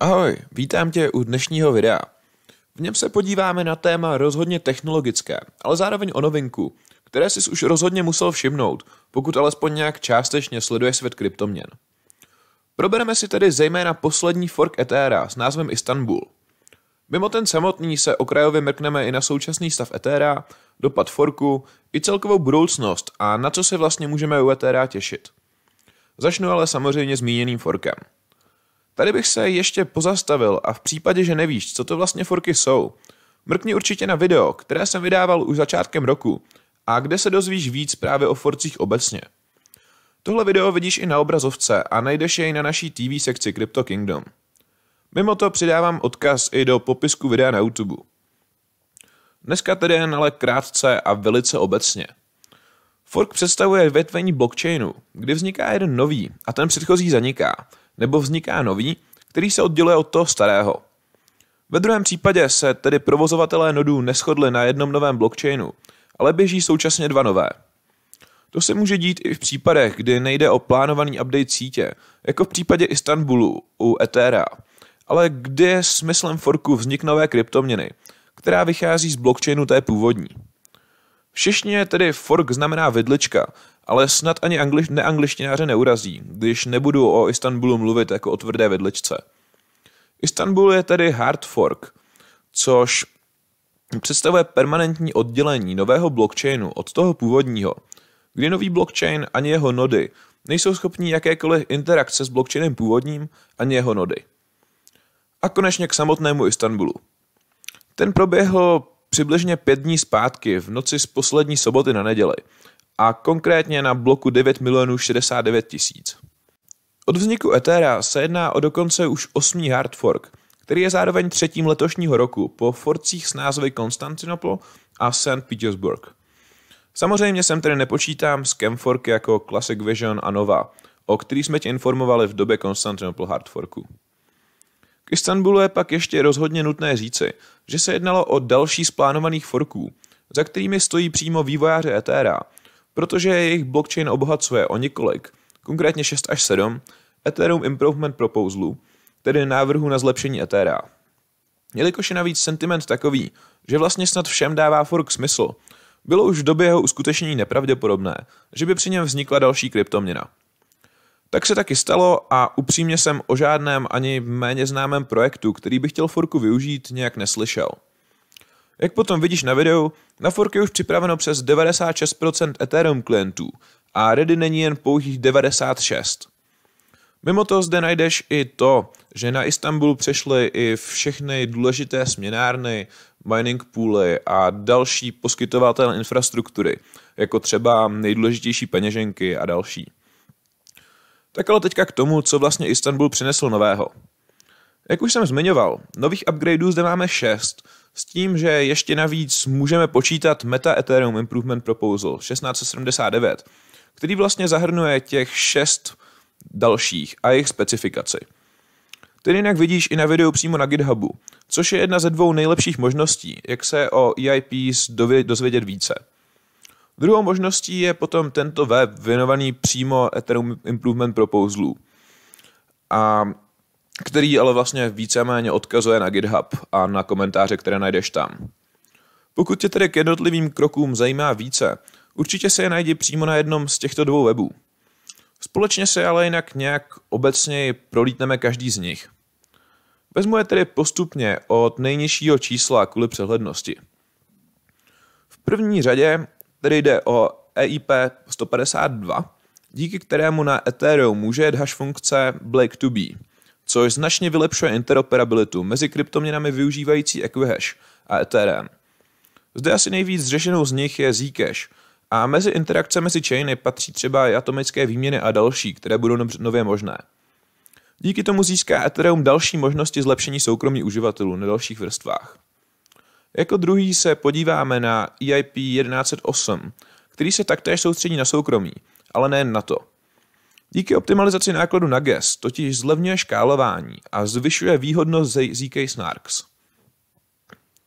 Ahoj, vítám tě u dnešního videa. V něm se podíváme na téma rozhodně technologické, ale zároveň o novinku, které jsi už rozhodně musel všimnout, pokud alespoň nějak částečně sleduje svět kryptoměn. Probereme si tedy zejména poslední fork Ethera s názvem Istanbul. Mimo ten samotný se okrajově mrkneme i na současný stav Ethera, dopad forku i celkovou budoucnost a na co se vlastně můžeme u Ethera těšit. Začnu ale samozřejmě zmíněným forkem – Tady bych se ještě pozastavil a v případě, že nevíš, co to vlastně forky jsou, mrkni určitě na video, které jsem vydával už začátkem roku a kde se dozvíš víc právě o forcích obecně. Tohle video vidíš i na obrazovce a najdeš jej na naší TV sekci Crypto Kingdom. Mimo to přidávám odkaz i do popisku videa na YouTube. Dneska tedy jen ale krátce a velice obecně. Fork představuje větvení blockchainu, kdy vzniká jeden nový a ten předchozí zaniká – nebo vzniká nový, který se odděluje od toho starého. Ve druhém případě se tedy provozovatelé nodů neschodli na jednom novém blockchainu, ale běží současně dva nové. To se může dít i v případech, kdy nejde o plánovaný update sítě, jako v případě Istanbulu u Ethera, ale kdy je smyslem forku vznik nové kryptoměny, která vychází z blockchainu té původní. Všešně tedy fork znamená vidlička ale snad ani angliš, neanglištináře neurazí, když nebudu o Istanbulu mluvit jako o tvrdé vedličce. Istanbul je tedy hard fork, což představuje permanentní oddělení nového blockchainu od toho původního, kdy nový blockchain ani jeho nody nejsou schopní jakékoliv interakce s blockchainem původním ani jeho nody. A konečně k samotnému Istanbulu. Ten proběhl přibližně pět dní zpátky v noci z poslední soboty na neděli, a konkrétně na bloku 9 milionů 69 tisíc. Od vzniku Ethera se jedná o dokonce už osmý hard fork, který je zároveň třetím letošního roku po forcích s názvy Konstantinopol a St. Petersburg. Samozřejmě sem tedy nepočítám forky jako Classic Vision a Nova, o který jsme tě informovali v době Konstantinopol Hardforku. K Istanbulu je pak ještě rozhodně nutné říci, že se jednalo o další z plánovaných forků, za kterými stojí přímo vývojáři Ethera – protože jejich blockchain obohacuje o několik, konkrétně 6 až 7, Ethereum Improvement Proposalů, tedy návrhu na zlepšení Ethera. Jelikož je navíc sentiment takový, že vlastně snad všem dává fork smysl, bylo už v době jeho uskutečnění nepravděpodobné, že by při něm vznikla další kryptoměna. Tak se taky stalo a upřímně jsem o žádném ani méně známém projektu, který by chtěl forku využít, nějak neslyšel. Jak potom vidíš na videu, na fork je už připraveno přes 96% Ethereum klientů a Ready není jen pouhých 96. Mimo to zde najdeš i to, že na Istanbul přešly i všechny důležité směnárny, mining pooly a další poskytovatel infrastruktury, jako třeba nejdůležitější peněženky a další. Tak ale teďka k tomu, co vlastně Istanbul přinesl nového – jak už jsem zmiňoval, nových upgradeů zde máme 6, s tím, že ještě navíc můžeme počítat Meta Ethereum Improvement Proposal 1679, který vlastně zahrnuje těch 6 dalších a jejich specifikaci. Ten jinak vidíš i na videu přímo na GitHubu, což je jedna ze dvou nejlepších možností, jak se o EIPs dozvědět více. Druhou možností je potom tento web věnovaný přímo Ethereum Improvement Proposalů. A který ale vlastně víceméně odkazuje na GitHub a na komentáře, které najdeš tam. Pokud tě tedy k jednotlivým krokům zajímá více, určitě se je najdi přímo na jednom z těchto dvou webů. Společně se ale jinak nějak obecněji prolítneme každý z nich. Vezmu je tedy postupně od nejnižšího čísla kvůli přehlednosti. V první řadě tedy jde o EIP 152, díky kterému na Ethereum může jet hash funkce Blake2B, což značně vylepšuje interoperabilitu mezi kryptoměnami využívající Equihash a Ethereum. Zde asi nejvíc řešenou z nich je Zcash, a mezi interakce mezi chainy patří třeba i atomické výměny a další, které budou nově možné. Díky tomu získá Ethereum další možnosti zlepšení soukromí uživatelů na dalších vrstvách. Jako druhý se podíváme na EIP 1108, který se taktéž soustředí na soukromí, ale nejen na to – Díky optimalizaci nákladu na GES totiž zlevňuje škálování a zvyšuje výhodnost ZK Snarks.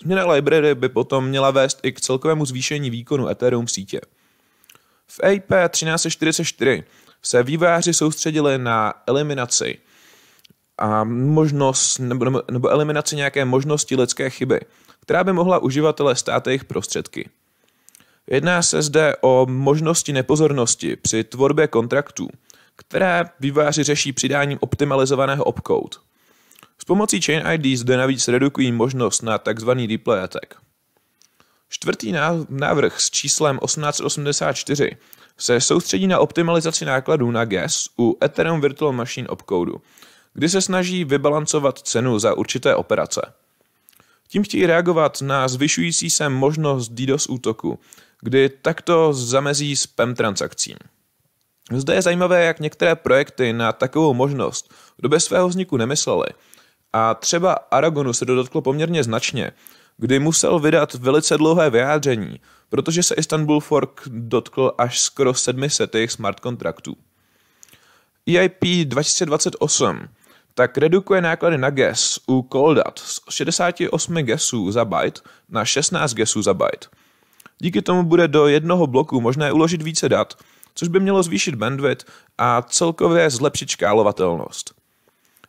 Změna library by potom měla vést i k celkovému zvýšení výkonu Ethereum v sítě. V AP 1344 se vývojáři soustředili na eliminaci a možnost, nebo, nebo eliminaci nějaké možnosti lidské chyby, která by mohla uživatele stát jejich prostředky. Jedná se zde o možnosti nepozornosti při tvorbě kontraktů – které vývojáři řeší přidáním optimalizovaného opcode. S pomocí Chain ID zde navíc redukují možnost na tzv. replay attack. Čtvrtý návrh s číslem 1884 se soustředí na optimalizaci nákladů na gas u Ethereum Virtual Machine opcode, kdy se snaží vybalancovat cenu za určité operace. Tím chtějí reagovat na zvyšující se možnost DDoS útoku, kdy takto zamezí spam transakcím. Zde je zajímavé, jak některé projekty na takovou možnost v době svého vzniku nemyslely. A třeba Aragonu se dodotklo poměrně značně, kdy musel vydat velice dlouhé vyjádření, protože se Istanbul Fork dotkl až skoro 700 smart kontraktů. EIP 2028 tak redukuje náklady na GES u Coldat z 68 GESů za byte na 16 GESů za byte. Díky tomu bude do jednoho bloku možné uložit více dat – což by mělo zvýšit bandwidth a celkově zlepšit škálovatelnost.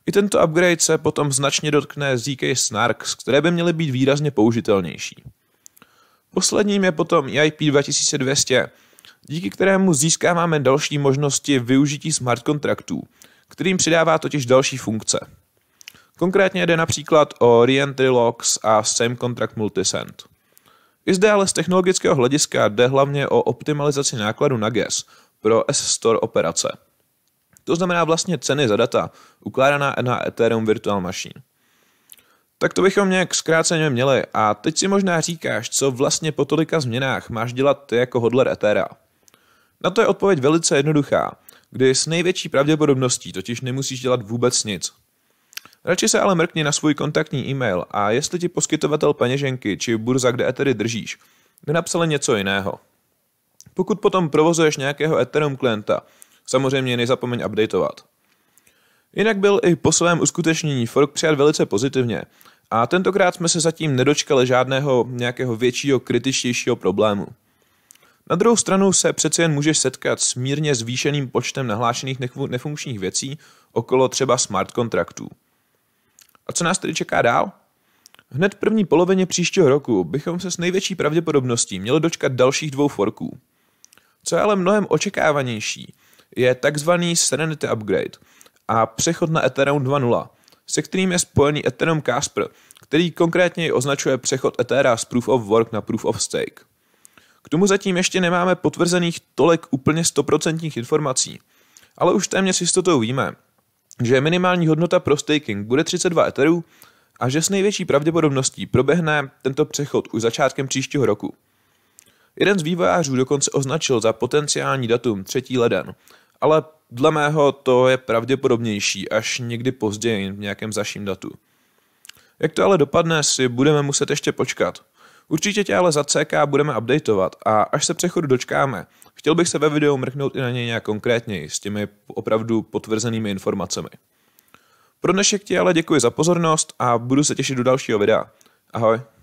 I tento upgrade se potom značně dotkne ZK Snarks, které by měly být výrazně použitelnější. Posledním je potom EIP 2200, díky kterému získáváme další možnosti využití smart kontraktů, kterým přidává totiž další funkce. Konkrétně jde například o Reentry Logs a Same Contract Multisend. I zde ale z technologického hlediska jde hlavně o optimalizaci nákladu na GES pro S-Store operace. To znamená vlastně ceny za data ukládaná na Ethereum Virtual Machine. Tak to bychom nějak zkráceně měli a teď si možná říkáš, co vlastně po tolika změnách máš dělat ty jako hodler Ethera. Na to je odpověď velice jednoduchá, kdy s největší pravděpodobností totiž nemusíš dělat vůbec nic, Radši se ale mrkni na svůj kontaktní e-mail a jestli ti poskytovatel peněženky či burza, kde etery držíš, nenapsali něco jiného. Pokud potom provozuješ nějakého Ethereum klienta, samozřejmě nezapomeň updateovat. Jinak byl i po svém uskutečnění fork přijat velice pozitivně a tentokrát jsme se zatím nedočkali žádného nějakého většího, kritičtějšího problému. Na druhou stranu se přeci jen můžeš setkat s mírně zvýšeným počtem nahlášených nefunkčních věcí okolo třeba smart kontraktů. A co nás tedy čeká dál? Hned v první polovině příštího roku bychom se s největší pravděpodobností měli dočkat dalších dvou forků. Co je ale mnohem očekávanější, je takzvaný Serenity Upgrade a přechod na Ethereum 2.0, se kterým je spojený Ethereum Casper, který konkrétně označuje přechod Ethera z Proof of Work na Proof of Stake. K tomu zatím ještě nemáme potvrzených tolik úplně 100% informací, ale už téměř jistotou víme, že minimální hodnota pro staking bude 32 Etherů a že s největší pravděpodobností proběhne tento přechod už začátkem příštího roku. Jeden z vývojářů dokonce označil za potenciální datum 3. leden, ale dle mého to je pravděpodobnější až někdy později v nějakém zaším datu. Jak to ale dopadne, si budeme muset ještě počkat – Určitě tě ale za CK budeme updateovat a až se přechodu dočkáme, chtěl bych se ve videu mrknout i na něj nějak konkrétněji s těmi opravdu potvrzenými informacemi. Pro dnešek ti ale děkuji za pozornost a budu se těšit do dalšího videa. Ahoj.